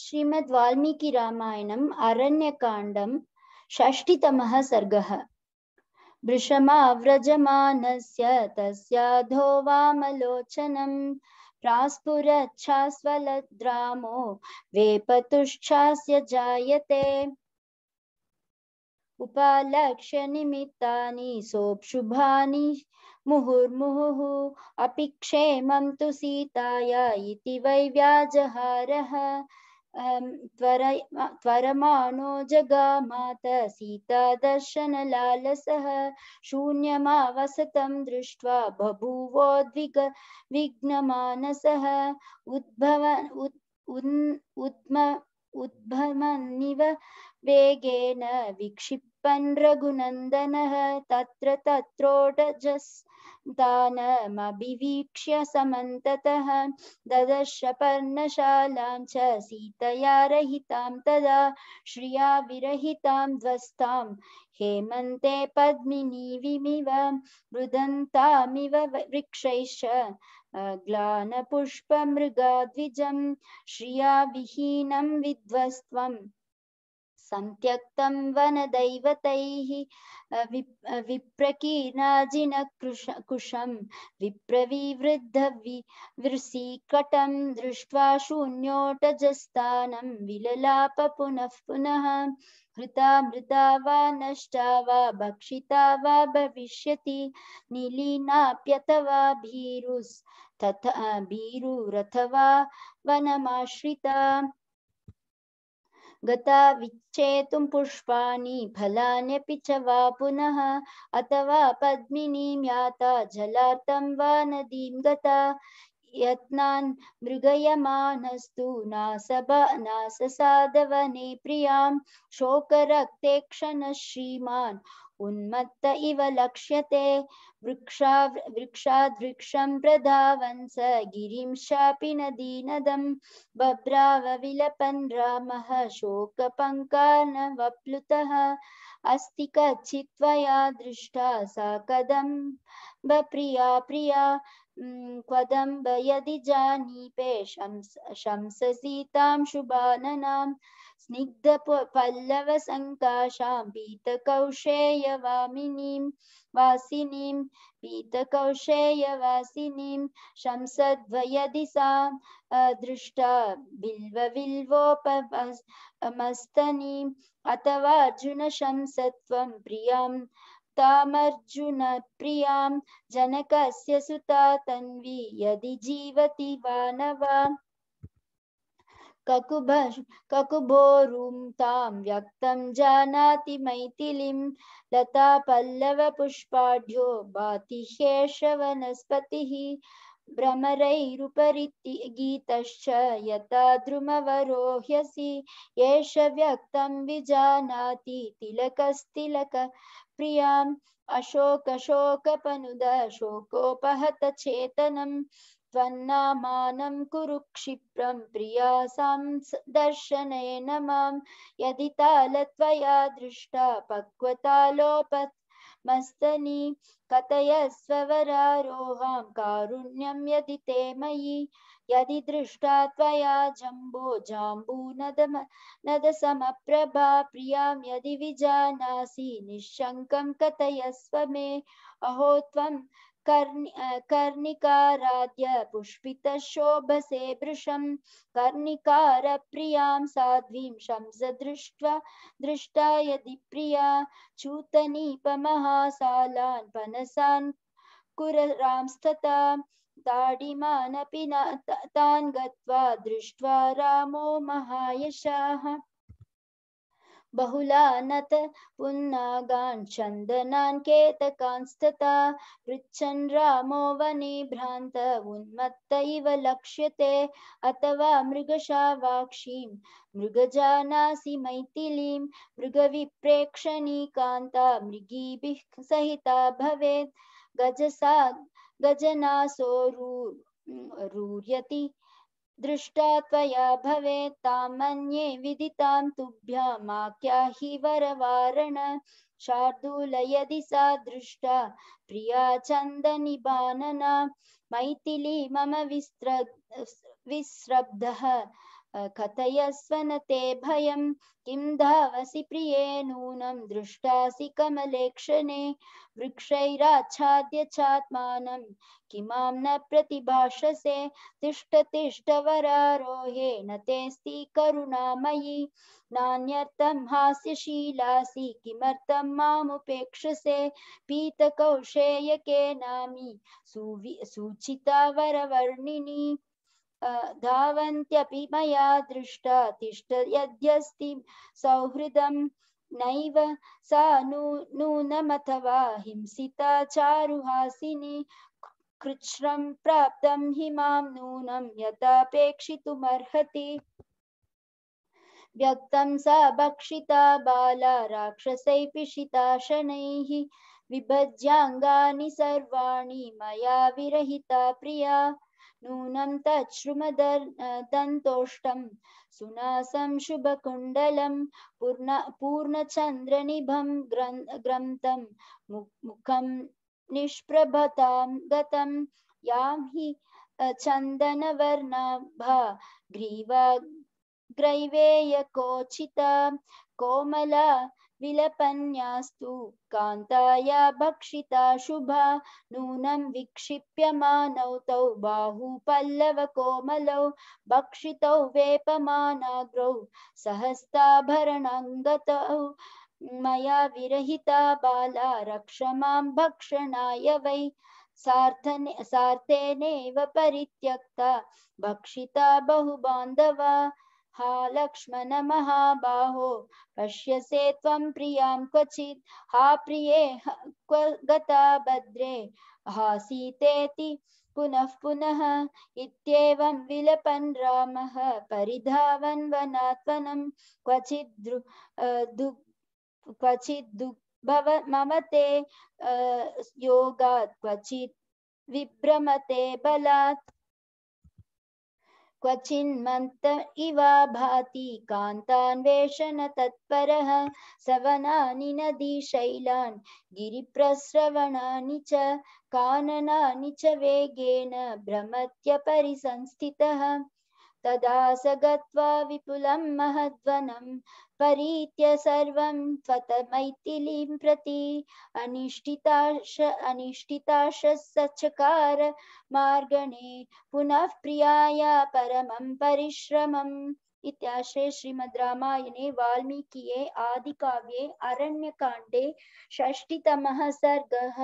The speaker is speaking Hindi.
श्रीमद् वाल्मीकि रामायणम् अरण्यकाण्डं षष्टितमः सर्गः वृषमाव्रजमानस्य तस्याधो वामलोचनं प्रास्फुरच्छास्वलद्रामो वेपतुश्चास्य जायते उपालक्ष्य निमित्तानि सोऽप्शुभानि मुहुर्मुहुः अपि क्षेमं तु सीताया इति वै व्याजहारः अं, त्वरमाणो जगामात सीता दर्शनलालसः शून्यमावसतं दृष्ट्वा बभूवोद्विग विघ्नमानसः उद्भव उद् उन् उद्म उद्भवन्निव वेगेन विक्षिप्त पन् रघुनंदन त्र तत्रोटजस्तानमभिवीक्ष्य समन्ततः ददर्श पर्णशालां च सीतया रहितां तदा श्रिया विरहिता ध्वस्तां हेमन्ते पद्मिनी विमिव रुदन्तामिव वृक्षैश्च ग्लानपुष्पमृगाद्विजं श्रिया विहीनं विध्वस्त्वम् सन्त्यक्तं वनदैवतैः विप्रकीर्णाजिन कृश कुशं विप्रविवृद्धवि वृसीकटं दृष्ट्वा शून्योटजस्थानं विललाप पुनः पुनः हृता मृता वा नष्टा वा भक्षिता वा भविष्यति निलीनाप्यथवा भीरुस् तथा भीरुरथवा वनमाश्रिता गता विच्छेतु पुष्पाणि फलान्यपि च वा पुनः अथवा पद्मिनीं याता जलार्थं वा नदीं गता यत्नान् मृगयमानस्तु नासभ नाससाधवने प्रियां शोकरक्ते क्षणः उन्मत्त इव लक्ष्यते वृक्षा वृक्षाद्वृक्षं प्रधावन् स गिरिं शापि नदीनदं बभ्रावविलपन् रामः शोकपङ्कारवप्लुतः अस्ति कच्चित्त्वया दृष्टा सा कदम्ब प्रिया प्रिया क्वदम्ब यदि जानीपे शंस शंससीतां शुभाननां स्निग्धपल्लवसङ्काशां पीतकौशेयवामिनीं वासिनीं पीतकौशेयवासिनीं शंसद्वयदि सा दृष्टा बिल्वविल्वोपमस्तनीम् अथवा अर्जुनशंसत्वं प्रियां तामर्जुनप्रियां जनकस्य सुता तन्वी यदि जीवति वानवा ककुभ ककुभोरुं तां व्यक्तं जानाति मैथिलीं लता पल्लवपुष्पाढ्यो भाति शेषवनस्पतिः भ्रमरैरुपरि गीतश्च यथा ह्यसि एष व्यक्तं विजानाति तिलकस्तिलक प्रियाम् अशोकशोकपनुद शोकोपहत चेतनम् त्वन्नामानं कुरु क्षिप्रं प्रियासां दर्शनेन मां यदि तालत्वया दृष्टा पक्वतालोपत् मस्तनी मस्तनि कथयस्वरारोहां कारुण्यम यदि ते मयि यदि दृष्टा त्वया जम्बो जाम्बूनदम नदसमप्रभा प्रियां यदि विजानासि निःशङ्कं कथयस्व मे अहो त्वं कर्णि कर्णिकाराध्य पुष्पितशोभसे भृशं प्रिया साध्वीं शंस दृष्ट दृष्टा यदि प्रिया चूतनीपमहासालान् पनसान् कुररांस्तथा ताडिमानपि न तान् गत्वा दृष्ट्वा रामो महायशाः बहुलानत पुन्नागान् चन्दनान् केतकांस्तथा पृच्छन् रामो वनीभ्रान्त उन्मत्त इव लक्ष्यते अथवा मृगशा मृगशावाक्षीं मृगजानासि मैथिलीं मृगविप्रेक्षणीकान्ता मृगीभिः सहिता भवेत् गजसा गजनासो रू दृष्टा त्वया भवेत्तां मन्ये विदितां तुभ्यामाख्या हि वरवारण शार्दूल यदि सा दृष्टा प्रिया चन्दनिबानना मैथिली मम विस्र विस्रब्धः कथयस्व न ते भयं किं धावसि प्रिये नूनं दृष्टासि कमलेक्षणे वृक्षैराच्छाद्य चात्मानं किमां न प्रतिभाषसे तिष्ठ तिष्ठ वरारोहे न तेऽस्ति करुणामयि नान्यर्थं हास्यशीलासि मामुपेक्षसे नामी सूचिता वरवर्णिनी धावन्त्यपि मया दृष्टा तिष्ठ यद्यस्ति सौहृदं नैव सा नूनमथवा हिंसिता चारुहासिनी कृच्छ्रं प्राप्तं हि मां नूनं यथापेक्षितुमर्हति व्यक्तं सा भक्षिता बाला राक्षसैः पिशिता शनैः विभज्याङ्गानि सर्वाणि मया विरहिता प्रिया नूनं तच्छ्रुमदन्तोष्टं सुनासं शुभकुण्डलं पूर्ण पूर्णचन्द्रनिभं ग्रन् ग्रन्थं मुखं निष्प्रभतां गतं यां हि चन्दनवर्णाभा ग्रीवा ग्रैवेयकोचिता कोमला विलपन्यास्तु कान्ताया भक्षिता शुभा नूनं विक्षिप्यमानौ तौ कोमलौ भक्षितौ वेपमानाग्रौ सहस्ताभरणाङ्गतौ मया विरहिता बाला रक्ष मां भक्षणाय वै सार्थने सार्थेनेव परित्यक्ता भक्षिता बहुबान्धवा हा लक्ष्मण महाबाहो पश्यसे त्वं प्रियां क्वचित् हा प्रिये क्व गता भद्रे हा सीतेति पुनः पुनः इत्येवं विलपन् रामः परिधावन् दु ममते योगात् क्वचित् विभ्रमते बलात् क्वचिन्मन्त इवा भाति कान्तान्वेषणतत्परः सवनानि नदीशैलान् गिरिप्रस्रवणानि च काननानि च वेगेन भ्रमत्यपरिसंस्थितः तदा स गत्वा विपुलं महद्वनं परीत्य सर्वं त्वतमैथिलीं प्रति अनिष्टिताश अनिष्टिताश सचकार मार्गणे पुनः प्रियाय परमं परिश्रमम् इत्याश्रय श्रीमद् रामायणे वाल्मीकिये आदिकाव्ये अरण्यकाण्डे षष्टितमः सर्गः